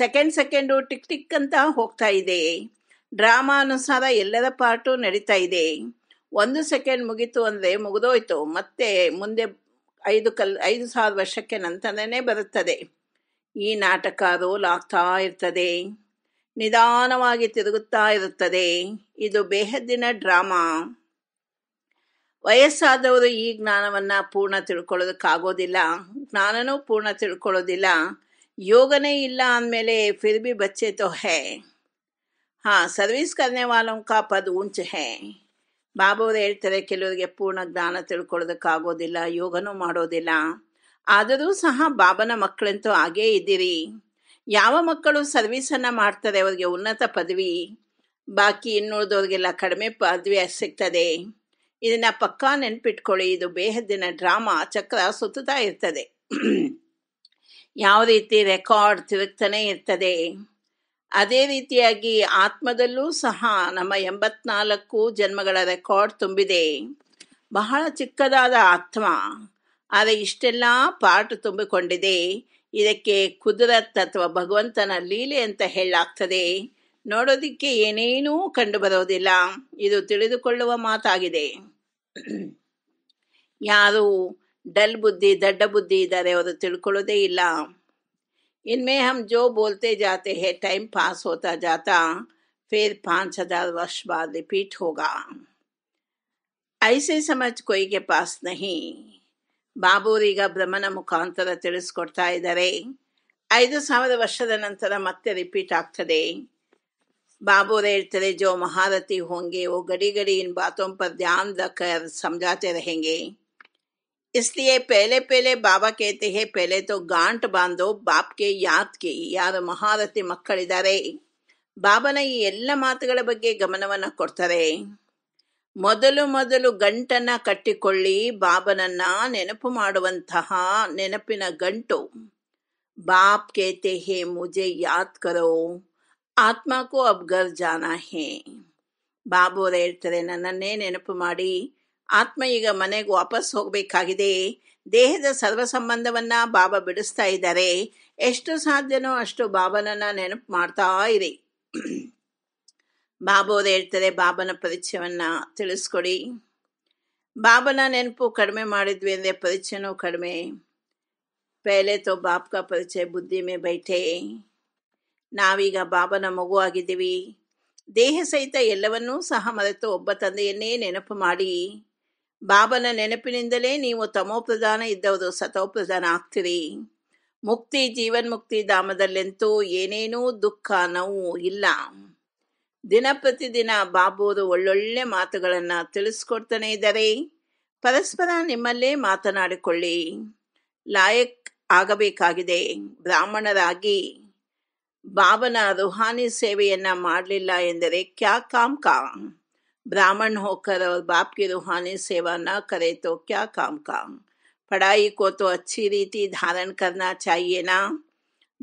ಸೆಕೆಂಡ್ ಸೆಕೆಂಡು ಟಿಕ್ ಟಿಕ್ ಅಂತ ಹೋಗ್ತಾ ಇದೆ ಡ್ರಾಮಾ ಅನುಸಾರ ಎಲ್ಲರ ಪಾರ್ಟು ನಡೀತಾ ಇದೆ ಒಂದು ಸೆಕೆಂಡ್ ಮುಗೀತು ಅಂದರೆ ಮುಗಿದೋಯ್ತು ಮತ್ತೆ ಮುಂದೆ ಐದು ಕಲ್ ಐದು ಸಾವಿರ ವರ್ಷಕ್ಕೆ ನಂತರನೇ ಬರುತ್ತದೆ ಈ ನಾಟಕ ರೋಲ್ ಆಗ್ತಾ ಇರ್ತದೆ ನಿಧಾನವಾಗಿ ತಿರುಗುತ್ತಾ ಇರುತ್ತದೆ ಇದು ಬೇಹದ್ದಿನ ಡ್ರಾಮಾ ವಯಸ್ಸಾದವರು ಈ ಜ್ಞಾನವನ್ನು ಪೂರ್ಣ ತಿಳ್ಕೊಳ್ಳೋದಕ್ಕಾಗೋದಿಲ್ಲ ಜ್ಞಾನನೂ ಪೂರ್ಣ ತಿಳ್ಕೊಳ್ಳೋದಿಲ್ಲ ಯೋಗನೇ ಇಲ್ಲ ಅಂದಮೇಲೆ ಫಿರ್ ಬಿ ಬಚ್ಚೆ ತೋ ಹೇ ಹಾಂ ಸರ್ವಿಸ್ ಕರ್ನೆ ವಾಲಂ ಕಾ ಪದ ಉಂಚ ಹೇ ಬಾಬವ್ರು ಹೇಳ್ತಾರೆ ಕೆಲವರಿಗೆ ಪೂರ್ಣ ಜ್ಞಾನ ತಿಳ್ಕೊಳ್ಳೋದಕ್ಕಾಗೋದಿಲ್ಲ ಯೋಗನೂ ಮಾಡೋದಿಲ್ಲ ಆದರೂ ಸಹ ಬಾಬನ ಮಕ್ಕಳಂತೂ ಹಾಗೇ ಇದ್ದೀರಿ ಯಾವ ಮಕ್ಕಳು ಸರ್ವೀಸನ್ನು ಮಾಡ್ತಾರೆ ಅವರಿಗೆ ಉನ್ನತ ಪದವಿ ಬಾಕಿ ಇನ್ನುಳಿದವ್ರಿಗೆಲ್ಲ ಕಡಿಮೆ ಪದವಿ ಸಿಗ್ತದೆ ಇದನ್ನು ಪಕ್ಕಾ ನೆನ್ಪಿಟ್ಕೊಳ್ಳಿ ಇದು ಬೇಹದ್ದಿನ ಡ್ರಾಮಾ ಚಕ್ರ ಸುತ್ತುತ್ತಾ ಇರ್ತದೆ ಯಾವ ರೀತಿ ರೆಕಾರ್ಡ್ ತಿರುಗ್ತಾನೆ ಇರ್ತದೆ ಅದೇ ರೀತಿಯಾಗಿ ಆತ್ಮದಲ್ಲೂ ಸಹ ನಮ್ಮ ಎಂಬತ್ನಾಲ್ಕು ಜನ್ಮಗಳ ರೆಕಾರ್ಡ್ ತುಂಬಿದೆ ಬಹಳ ಚಿಕ್ಕದಾದ ಆತ್ಮ ಆದರೆ ಇಷ್ಟೆಲ್ಲ ಪಾಠ ತುಂಬಿಕೊಂಡಿದೆ ಇದಕ್ಕೆ ಕುದುರತ್ ಅಥವಾ ಭಗವಂತನ ಲೀಲೆ ಅಂತ ಹೇಳಾಗ್ತದೆ ನೋಡೋದಿಕ್ಕೆ ಏನೇನೂ ಕಂಡುಬರೋದಿಲ್ಲ ಇದು ತಿಳಿದುಕೊಳ್ಳುವ ಮಾತಾಗಿದೆ ಯಾರು ಡಲ್ ಬುದ್ಧಿ ದಡ್ಡ ಬುದ್ಧಿ ಇದ್ದಾರೆ ಅವರು ತಿಳ್ಕೊಳ್ಳೋದೇ ಇಲ್ಲ ಇನ್ಮೇ ಬೋಲತೆ ಜಾತೆ ಹೆ ಟೈಮ್ ಪಾಸ್ ಹೋತಾ ಫೇರ್ ಪಾಂ ಹಜಾರ್ ವರ್ಷ ಬಾ ರಿಪೀಟ್ ಹೋಗ ಐಸೆ ಸಮಜ ಕೊ ಪಾಸ್ ನಹಿ ಬಾಬೂರೀಗ ಭ್ರಮನ ಮುಖಾಂತರ ತಿಳಿಸ್ಕೊಡ್ತಾ ಇದ್ದಾರೆ ಐದು ಸಾವಿರ ವರ್ಷದ ನಂತರ ಮತ್ತೆ ರಿಪೀಟ್ ಆಗ್ತದೆ ಬಾಬೂರು ಹೇಳ್ತಾರೆ ಜೋ ಮಹಾರಥಿ ಹೋಂಗೆ ಓ ಗಡಿ ಗಡಿ ಇನ್ ಬಾತೊಪರ ಧ್ಯಾನ್ ದರ್ ಸಮಜಾತೆ ರಹೇ इसलिए पहले पहले बाबा कहते हैं पहले तो गांठ बांधो ಬಾಪ್ ಕೆ ಯಾತ್ಗೆ ಯಾರ ಮಹಾರಥಿ ಮಕ್ಕಳಿದ್ದಾರೆ ಬಾಬನ ಈ ಎಲ್ಲ ಮಾತುಗಳ ಬಗ್ಗೆ ಗಮನವನ್ನ ಕೊಡ್ತಾರೆ ಮೊದಲು ಮೊದಲು ಗಂಟನ್ನ ಕಟ್ಟಿಕೊಳ್ಳಿ ಬಾಬನನ್ನ ನೆನಪು ಮಾಡುವಂತಹ ನೆನಪಿನ ಗಂಟು ಬಾಪ್ ಕೇತೆ ಹೇ ಮುಜೆ ಯಾದ್ ಕರೋ ಆತ್ಮಕ್ಕೂ ಅಬ್ಗರ್ ಜಾನ ಹೇ ಬಾಬು ಅವರು ಹೇಳ್ತಾರೆ ನನ್ನನ್ನೇ ನೆನಪು ಮಾಡಿ ಆತ್ಮ ಈಗ ಮನೆಗೆ ವಾಪಸ್ ಹೋಗಬೇಕಾಗಿದೆ ದೇಹದ ಸರ್ವ ಸಂಬಂಧವನ್ನ ಬಾಬಾ ಬಿಡಿಸ್ತಾ ಇದ್ದಾರೆ ಎಷ್ಟು ಸಾಧ್ಯನೋ ಅಷ್ಟು ಬಾಬನನ್ನ ನೆನಪು ಮಾಡ್ತಾ ಇರಿ ಬಾಬೋದು ಹೇಳ್ತಾರೆ ಬಾಬನ ಪರಿಚಯವನ್ನ ತಿಳಿಸ್ಕೊಡಿ ಬಾಬನ ನೆನಪು ಕಡಿಮೆ ಮಾಡಿದ್ವಿ ಅಂದರೆ ಪರಿಚಯನೂ ಕಡಿಮೆ ಪೇಲೆ ತೋ ಬಾಪ್ ಪರಿಚಯ ಬುದ್ಧಿ ಮೇ ಬೈಠೆ ನಾವೀಗ ಬಾಬನ ಮಗು ಆಗಿದ್ದೀವಿ ದೇಹ ಸಹಿತ ಎಲ್ಲವನ್ನೂ ಸಹ ಮರೆತು ಒಬ್ಬ ತಂದೆಯನ್ನೇ ನೆನಪು ಮಾಡಿ ಬಾಬನ ನೆನಪಿನಿಂದಲೇ ನೀವು ತಮೋಪ್ರಧಾನ ಇದ್ದವರು ಸತೋಪ್ರಧಾನ ಆಗ್ತೀರಿ ಮುಕ್ತಿ ಮುಕ್ತಿ ಧಾಮದಲ್ಲೆಂತೂ ಏನೇನೂ ದುಃಖ ನೋವು ಇಲ್ಲ ದಿನ ಪ್ರತಿದಿನ ಬಾಬೂರು ಒಳ್ಳೊಳ್ಳೆ ಮಾತುಗಳನ್ನು ತಿಳಿಸ್ಕೊಡ್ತಾನೆ ಇದ್ದಾರೆ ಪರಸ್ಪರ ನಿಮ್ಮಲ್ಲೇ ಮಾತನಾಡಿಕೊಳ್ಳಿ ಲಾಯಕ್ ಆಗಬೇಕಾಗಿದೆ ಬ್ರಾಹ್ಮಣರಾಗಿ ಬಾಬನ ರುಹಾನಿ ಸೇವೆಯನ್ನ ಮಾಡಲಿಲ್ಲ ಎಂದರೆ ಕ್ಯಾ ಕಾಮ್ ಕಾ ब्राह्मण होकर और बाप की रूहानी सेवा न करे तो क्या काम काम ಪಡಾಯಿ ಕೋತು ಅಚ್ಚಿ ರೀತಿ ಧಾರಣ ಕರ್ನಾ ಚಾಹಿಯೇನಾ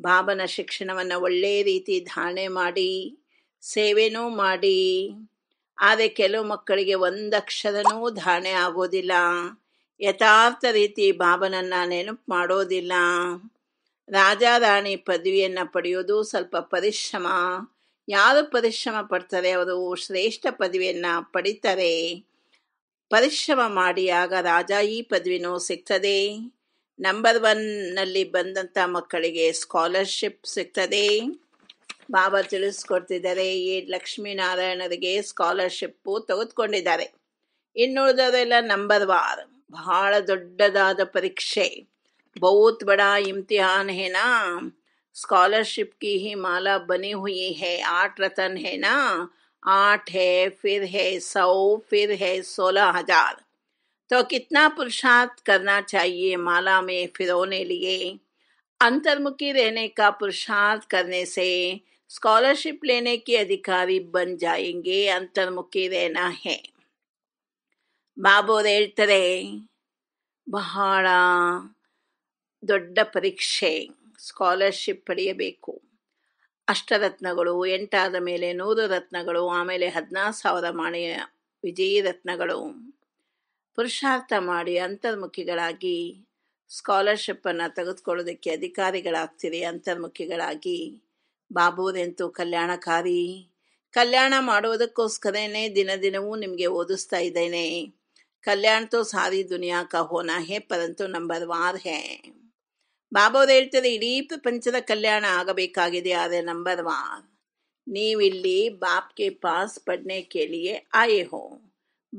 ಬಾಬನ ಶಿಕ್ಷಣವನ್ನು ಒಳ್ಳೆಯ ರೀತಿ ಧಾರಣೆ ಮಾಡಿ ಸೇವೆನೂ ಮಾಡಿ ಆದರೆ ಕೆಲವು ಮಕ್ಕಳಿಗೆ ಒಂದಕ್ಷರನೂ ಧಾರಣೆ ಆಗೋದಿಲ್ಲ ಯಥಾರ್ಥ ರೀತಿ ಬಾಬನನ್ನು ನೆನಪು ಮಾಡೋದಿಲ್ಲ ರಾಜ ರಾಣಿ ಪದವಿಯನ್ನು ಪಡೆಯೋದು ಸ್ವಲ್ಪ ಪರಿಶ್ರಮ ಯಾರು ಪರಿಶ್ರಮ ಪಡ್ತಾರೆ ಅವರು ಶ್ರೇಷ್ಠ ಪದವಿಯನ್ನ ಪಡಿತಾರೆ ಪರಿಶ್ರಮ ಮಾಡಿ ಆಗ ರಾಜ ಈ ಪದವಿನೂ ಸಿಗ್ತದೆ ನಂಬರ್ ಒನ್ನಲ್ಲಿ ಬಂದಂಥ ಮಕ್ಕಳಿಗೆ ಸ್ಕಾಲರ್ಶಿಪ್ ಸಿಗ್ತದೆ ಬಾಬಾ ತಿಳಿಸ್ಕೊಡ್ತಿದ್ದಾರೆ ಈ ಲಕ್ಷ್ಮೀನಾರಾಯಣರಿಗೆ ಸ್ಕಾಲರ್ಶಿಪ್ಪು ತೆಗೆದುಕೊಂಡಿದ್ದಾರೆ ಇನ್ನುಳಿದವರೆಲ್ಲ ನಂಬರ್ ವಾರ್ ಬಹಳ ದೊಡ್ಡದಾದ ಪರೀಕ್ಷೆ ಬಹುತ್ ಬಡ ಇಮ್ತಿಹಾನ್ ಹೇನಾ स्कॉलरशिप की ही माला बनी हुई है आठ रतन है ना आठ है फिर है सौ फिर है सोलह हजार तो कितना पुरुषार्थ करना चाहिए माला में फिरोने लिए अंतर्मुखी रहने का पुरुषार्थ करने से स्कॉलरशिप लेने के अधिकारी बन जाएंगे अंतर्मुखी रहना है बाबो रेलतरे बहाड़ा दुड ಪರೀಕ್ಷೆ ಸ್ಕಾಲರ್ಶಿಪ್ ಪಡೆಯಬೇಕು ಅಷ್ಟರತ್ನಗಳು ಎಂಟಾದ ಮೇಲೆ ನೂರು ರತ್ನಗಳು ಆಮೇಲೆ ಹದಿನಾರು ಸಾವಿರ ಮಾಣೆಯ ವಿಜಯಿ ರತ್ನಗಳು ಪುರುಷಾರ್ಥ ಮಾಡಿ ಅಂತರ್ಮುಖಿಗಳಾಗಿ ಸ್ಕಾಲರ್ಶಿಪ್ಪನ್ನು ತೆಗೆದುಕೊಳ್ಳೋದಕ್ಕೆ ಅಧಿಕಾರಿಗಳಾಗ್ತೀರಿ ಅಂತರ್ಮುಖಿಗಳಾಗಿ ಬಾಬೂರೆಂತೂ ಕಲ್ಯಾಣಕಾರಿ ಕಲ್ಯಾಣ ಮಾಡುವುದಕ್ಕೋಸ್ಕರನೇ ದಿನ ದಿನವೂ ನಿಮಗೆ ಓದಿಸ್ತಾ ಇದ್ದೇನೆ ಕಲ್ಯಾಣ ತೋ ಸಾರಿ ದುನಿಯಾ ಕಾ ಹೋನಾ ಹೇ ಪರಂತು ನಂಬರ್ ವಾರ್ ಹೇ ಬಾಬೋದು ಹೇಳ್ತದೆ ಇಡೀ ಪ್ರಪಂಚದ ಕಲ್ಯಾಣ ಆಗಬೇಕಾಗಿದೆ ಆದರೆ ನಂಬರ್ ಒನ್ ನೀವಿಲ್ಲಿ ಬಾಪ್ಗೆ ಪಾಸ್ ಪಡ್ನೆ ಕೇಳಿಯೇ ಆಯೇ ಹೋ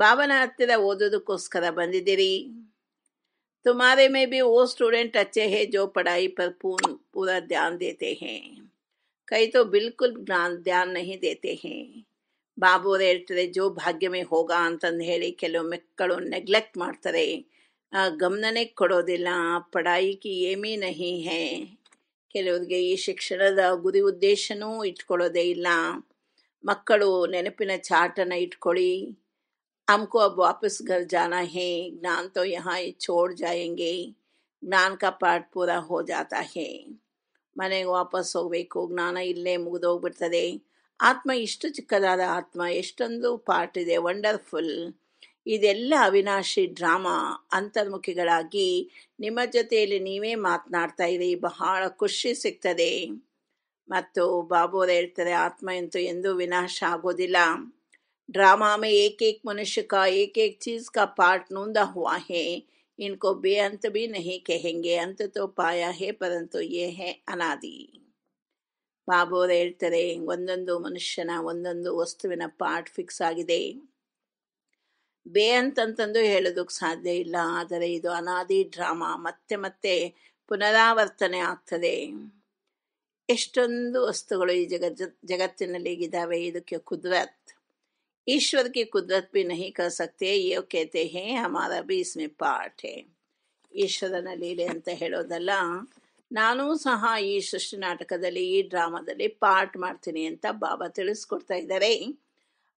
ಬಾಬನ ಹತ್ತಿರ ಓದೋದಕ್ಕೋಸ್ಕರ ಬಂದಿದ್ದೀರಿ तुम्हारे में भी वो स्टूडेंट अच्छे हैं जो पढ़ाई पर पूर्ण पूरा ध्यान देते हैं कई तो बिल्कुल ध्यान नहीं ದೇತೆ हैं ಬಾಬು ಹೇಳ್ತಾರೆ ಜೋ ಭಾಗ್ಯ ಮೇ ಹೋಗ ಅಂತ ಹೇಳಿ ಕೆಲವೊಮ್ಮೆ ಮಕ್ಕಳು ನೆಗ್ಲೆಕ್ಟ್ ಮಾಡ್ತಾರೆ ಗಮನನೇ ಕೊಡೋದಿಲ್ಲ ಪಡಾಯಿಕಿ ಏಮಿ ನಹಿ ಹೇ ಕೆಲವರಿಗೆ ಈ ಶಿಕ್ಷಣದ ಗುರಿ ಉದ್ದೇಶನೂ ಇಟ್ಕೊಳ್ಳೋದೇ ಇಲ್ಲ ಮಕ್ಕಳು ನೆನಪಿನ ಚಾಟನ ಇಟ್ಕೊಳ್ಳಿ हमको अब ವಾಪಸ್ घर ಜಾನ ಹೇ ಜ್ಞಾನ ತೋ यहाँ छोड़ जाएंगे ಜ್ಞಾನ ಕಾ ಪಾಠ ಪೂರ ಹೋ ಜಾತಾ ಹೇ ಮನೆಗೆ ವಾಪಸ್ ಹೋಗಬೇಕು ಜ್ಞಾನ ಇಲ್ಲೇ ಮುಗಿದೋಗ್ಬಿಡ್ತದೆ ಆತ್ಮ ಇಷ್ಟು ಚಿಕ್ಕದಾದ ಆತ್ಮ ಎಷ್ಟೊಂದು ಪಾರ್ಟ್ ಇದೆ ವಂಡರ್ಫುಲ್ ಇದೆಲ್ಲ ಅವಿನಾಶಿ ಡ್ರಾಮಾ ಅಂತರ್ಮುಖಿಗಳಾಗಿ ನಿಮ್ಮ ಜೊತೆಯಲ್ಲಿ ನೀವೇ ಮಾತನಾಡ್ತಾ ಇರಿ ಬಹಳ ಖುಷಿ ಸಿಗ್ತದೆ ಮತ್ತು ಅವ್ರು ಹೇಳ್ತಾರೆ ಆತ್ಮ ಎಂತೂ ಎಂದೂ ವಿನಾಶ ಆಗೋದಿಲ್ಲ ಡ್ರಾಮಾ ಮೇ एक एक मनुष्य ಚೀಸ್ एक एक चीज का पार्ट ಬೇ ಅಂತ है इनको बेअंत भी नहीं कहेंगे अंत तो पाया है ये ಅನಾದಿ ಬಾಬೋರ್ ಹೇಳ್ತಾರೆ ಒಂದೊಂದು ಮನುಷ್ಯನ ಒಂದೊಂದು ವಸ್ತುವಿನ ಪಾರ್ಟ್ ಫಿಕ್ಸ್ ಆಗಿದೆ ಬೇ ಅಂತಂತಂದು ಹೇಳೋದಕ್ಕೆ ಸಾಧ್ಯ ಇಲ್ಲ ಆದರೆ ಇದು ಅನಾದಿ ಡ್ರಾಮಾ ಮತ್ತೆ ಮತ್ತೆ ಪುನರಾವರ್ತನೆ ಆಗ್ತದೆ ಎಷ್ಟೊಂದು ವಸ್ತುಗಳು ಈ ಜಗ ಜಗತ್ತಿನಲ್ಲಿ ಇದಾವೆ ಇದಕ್ಕೆ ಕುದ್ರತ್ ಈಶ್ವರಕ್ಕೆ ಕುದ್ರತ್ ಬಿ ನಹಿ नहीं कर ಹೇ ये कहते हैं हमारा ಈಶ್ವರನ ಲೀಲೆ ಅಂತ ಹೇಳೋದಲ್ಲ ನಾನೂ ಸಹ ಈ ಸೃಷ್ಟಿ ನಾಟಕದಲ್ಲಿ ಈ ಡ್ರಾಮಾದಲ್ಲಿ ಪಾರ್ಟ್ ಮಾಡ್ತೀನಿ ಅಂತ ಬಾಬಾ ತಿಳಿಸ್ಕೊಡ್ತಾ ಇದ್ದಾರೆ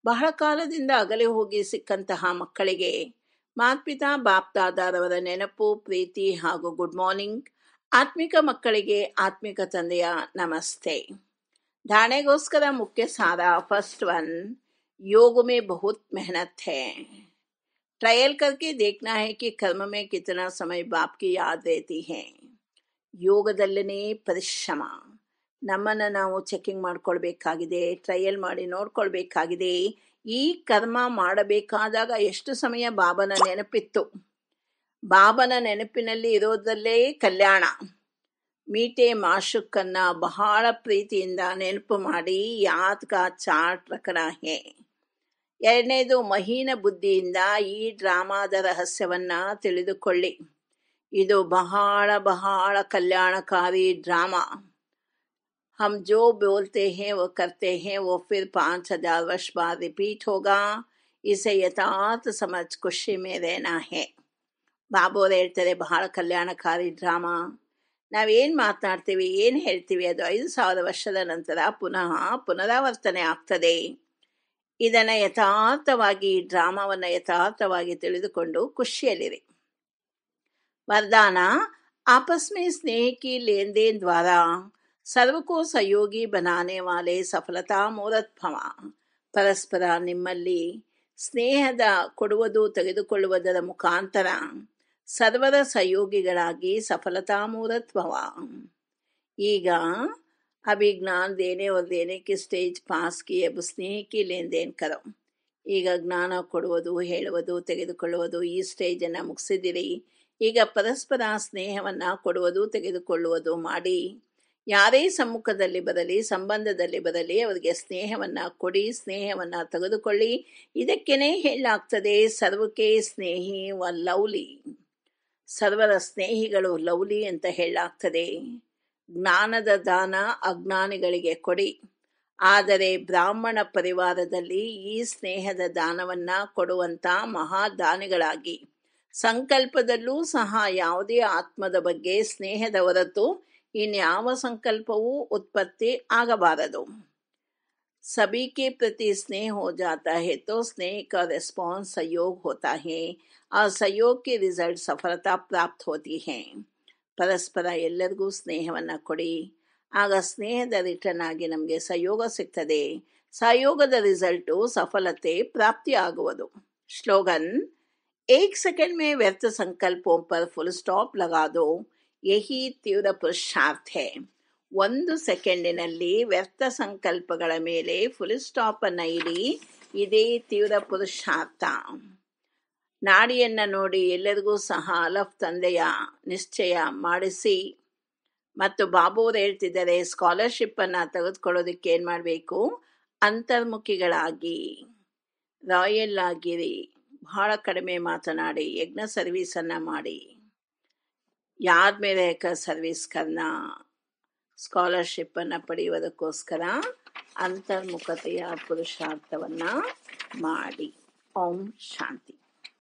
बाहर कालದಿಂದ ಅಗಲೇ ಹೋಗಿ ಸಿಕ್ಕಂತಾ ಮಕ್ಕಳಿಗೆ ಮಾತ್ಪಿತಾ ಬಾಪ್ತಾ ದಾದರ ನೆನಪೂ ಪ್ರೀತಿ ಹಾಗೂ ಗುಡ್ ಮಾರ್ನಿಂಗ್ ಆತ್ಮಿಕ ಮಕ್ಕಳಿಗೆ ಆತ್ಮಿಕ ತಂದೆಯ ನಮಸ್ತೆ ಧಾನೆ ಗೋಸ್ಕರ ಮುಖ್ಯ ಸಾರ ಫಸ್ಟ್ 1 ಯೋಗುಮೆ ಬಹುತ್ ಮೆહનತ್ ಛೇ ಟ್ರಯಲ್ ಕರ್ಕೆ ದೇಖನಾ ಹೈ ಕಿ ಕರ್ಮಮೆ ಕಿತ್ನಾ ಸಮಯ ಬಾಪ್ ಕಿ ಯಾದ ದೇತಿ ಹೈ ಯೋಗದಲ್ಲನೆ ಪರಿಶ್ರಮ ನಮ್ಮನ್ನು ನಾವು ಚೆಕಿಂಗ್ ಮಾಡ್ಕೊಳ್ಬೇಕಾಗಿದೆ ಟ್ರಯಲ್ ಮಾಡಿ ನೋಡ್ಕೊಳ್ಬೇಕಾಗಿದೆ ಈ ಕರ್ಮ ಮಾಡಬೇಕಾದಾಗ ಎಷ್ಟು ಸಮಯ ಬಾಬನ ನೆನಪಿತ್ತು ಬಾಬನ ನೆನಪಿನಲ್ಲಿ ಇರೋದಲ್ಲೇ ಕಲ್ಯಾಣ ಮೀಟೆ ಮಾಶುಕ್ಕನ್ನು ಬಹಳ ಪ್ರೀತಿಯಿಂದ ನೆನಪು ಮಾಡಿ ಯಾತ್ಕ ಚಾಟ್ ರಕಣ ಹೇ ಎರಡನೇದು ಮಹೀನ ಬುದ್ಧಿಯಿಂದ ಈ ಡ್ರಾಮಾದ ರಹಸ್ಯವನ್ನು ತಿಳಿದುಕೊಳ್ಳಿ ಇದು ಬಹಳ ಬಹಳ ಕಲ್ಯಾಣಕಾರಿ ಡ್ರಾಮಾ हम जो बोलते हैं वो करते हैं वो फिर पाँच हजार वर्ष बाद रिपीट होगा ಇಸೆ ಯಥಾರ್ಥ ಸಮಾಜ ಖುಷಿ ಮೇರೆ ನಾ ಹೇ ಬಾಬೋರು ಹೇಳ್ತಾರೆ ಬಹಳ ಕಲ್ಯಾಣಕಾರಿ ಡ್ರಾಮಾ ನಾವೇನು ಮಾತನಾಡ್ತೀವಿ ಏನು ಹೇಳ್ತೀವಿ ಅದು ಐದು ಸಾವಿರ ವರ್ಷದ ನಂತರ ಪುನಃ ಪುನರಾವರ್ತನೆ ಆಗ್ತದೆ ಇದನ್ನು ಯಥಾರ್ಥವಾಗಿ ಈ ಡ್ರಾಮಾವನ್ನು ಯಥಾರ್ಥವಾಗಿ ತಿಳಿದುಕೊಂಡು ಖುಷಿಯಲ್ಲಿರಿ ವರದಾನ ಆಪಸ್ಮೇ ಮೇ ಲೇನ್ ದೇನ್ ದ್ವಾರಾ ಸರ್ವಕ್ಕೂ ಸಹಯೋಗಿ ಬನಾನೆ ವಾಲೆ ಸಫಲತಾ ಮೂರತ್ಭವ ಪರಸ್ಪರ ನಿಮ್ಮಲ್ಲಿ ಸ್ನೇಹದ ಕೊಡುವುದು ತೆಗೆದುಕೊಳ್ಳುವುದರ ಮುಖಾಂತರ ಸರ್ವರ ಸಹಯೋಗಿಗಳಾಗಿ ಸಫಲತಾ ಮೂರತ್ಭವ ಈಗ ಅಭಿಜ್ಞಾನ ದೇನೇ देने ಕಿ ಸ್ಟೇಜ್ ಪಾಸ್ ಕಿ अब ಸ್ನೇಹಕ್ಕೆ ಕಿ ಕರೋ ಈಗ ಜ್ಞಾನ ಕೊಡುವುದು ಹೇಳುವುದು ತೆಗೆದುಕೊಳ್ಳುವುದು ಈ ಸ್ಟೇಜನ್ನು ಮುಗಿಸಿದಿರಿ ಈಗ ಪರಸ್ಪರ ಸ್ನೇಹವನ್ನು ಕೊಡುವುದು ತೆಗೆದುಕೊಳ್ಳುವುದು ಮಾಡಿ ಯಾರೇ ಸಮ್ಮುಖದಲ್ಲಿ ಬರಲಿ ಸಂಬಂಧದಲ್ಲಿ ಬರಲಿ ಅವರಿಗೆ ಸ್ನೇಹವನ್ನು ಕೊಡಿ ಸ್ನೇಹವನ್ನು ತೆಗೆದುಕೊಳ್ಳಿ ಇದಕ್ಕೇನೆ ಹೇಳಾಗ್ತದೆ ಸರ್ವಕ್ಕೆ ಸ್ನೇಹಿ ವ ಲವ್ಲಿ ಸರ್ವರ ಸ್ನೇಹಿಗಳು ಲವ್ಲಿ ಅಂತ ಹೇಳಾಗ್ತದೆ ಜ್ಞಾನದ ದಾನ ಅಜ್ಞಾನಿಗಳಿಗೆ ಕೊಡಿ ಆದರೆ ಬ್ರಾಹ್ಮಣ ಪರಿವಾರದಲ್ಲಿ ಈ ಸ್ನೇಹದ ದಾನವನ್ನ ಕೊಡುವಂಥ ಮಹಾದಾನಿಗಳಾಗಿ ಸಂಕಲ್ಪದಲ್ಲೂ ಸಹ ಯಾವುದೇ ಆತ್ಮದ ಬಗ್ಗೆ ಸ್ನೇಹದ ಹೊರತು ಈ ನ್ಯಾಯ ವ ಸಂಕಲ್ಪವು ಉತ್ಪತ್ತಿ ಆಗಬಾರದು ಸ び ಕೆ ಪ್ರತಿ ಸ್ನೇಹೋಜಾತಹೇ ತೋ ಸ್ನೇಹ ಕರಸ್ಪಾನ್ ಸಯೋಗ ಹೋತಾಹೇ ಆ ಸಯೋಗ ಕೆ ರಿಸಲ್ಟ್ ಸಫಲತಾ ಪ್ರಾಪ್ತ ಹೋತೀಹೇ ಪರಸ್ಪರ ಎಲ್ಲರಗೂ ಸ್ನೇಹವನ್ನ ಕೊಡಿ ಆಗ ಸ್ನೇಹದ ರಿಟನಾಗಿ ನಮಗೆ ಸಯೋಗ ಸಿಗತದೆ ಸಯೋಗದ ರಿಸಲ್ಟ್ ಓ ಸಫಲತೆ ಪ್ರಾಪ್ತಿ ಆಗುವದು ಸ್ಲೋಗನ್ 1 ಸೆಕೆಂಡ್ ಮೇ ವ್ಯರ್ಥ ಸಂಕಲ್ಪೋಂ ಪರ್ ಫುಲ್ ಸ್ಟಾಪ್ ಲಗಾಡೋ ಎಹಿ ತೀವ್ರ ಪುರುಷಾರ್ಥೆ ಒಂದು ಸೆಕೆಂಡಿನಲ್ಲಿ ವ್ಯರ್ಥ ಸಂಕಲ್ಪಗಳ ಮೇಲೆ ಫುಲ್ ಸ್ಟಾಪನ್ನು ಇಡಿ ಇದೇ ತೀವ್ರ ಪುರುಷಾರ್ಥ ನಾಡಿಯನ್ನು ನೋಡಿ ಎಲ್ಲರಿಗೂ ಸಹ ಅಲಫ್ ತಂದೆಯ ನಿಶ್ಚಯ ಮಾಡಿಸಿ ಮತ್ತು ಬಾಬುವರು ಹೇಳ್ತಿದ್ದಾರೆ ಸ್ಕಾಲರ್ಶಿಪ್ಪನ್ನು ತೆಗೆದುಕೊಳ್ಳೋದಕ್ಕೆ ಏನು ಮಾಡಬೇಕು ಅಂತರ್ಮುಖಿಗಳಾಗಿ ರಾಯಲ್ ಆಗಿರಿ ಬಹಳ ಕಡಿಮೆ ಮಾತನಾಡಿ ಯಜ್ಞ ಸರ್ವೀಸನ್ನು ಮಾಡಿ ಯಾರ ಮೇಲೆ ಕ ಸ್ಕಾಲರ್ಶಿಪ್ ಸ್ಕಾಲರ್ಶಿಪ್ಪನ್ನು ಪಡೆಯುವುದಕ್ಕೋಸ್ಕರ ಅಂತರ್ಮುಖತೆಯ ಪುರುಷಾರ್ಥವನ್ನು ಮಾಡಿ ಓಂ ಶಾಂತಿ